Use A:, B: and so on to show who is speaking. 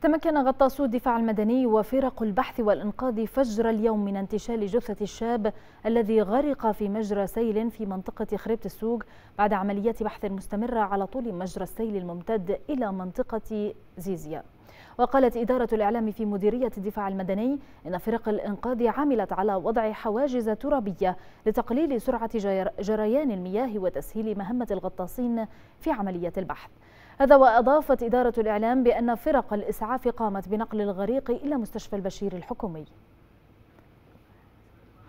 A: تمكن غطاسو الدفاع المدني وفرق البحث والإنقاذ فجر اليوم من انتشال جثة الشاب الذي غرق في مجرى سيل في منطقة خريبت السوق بعد عمليات بحث مستمرة على طول مجرى السيل الممتد إلى منطقة زيزيا وقالت إدارة الإعلام في مديرية الدفاع المدني إن فرق الإنقاذ عملت على وضع حواجز ترابية لتقليل سرعة جريان المياه وتسهيل مهمة الغطاسين في عملية البحث هذا وأضافت إدارة الإعلام بأن فرق الإسعاف قامت بنقل الغريق إلى مستشفى البشير الحكومي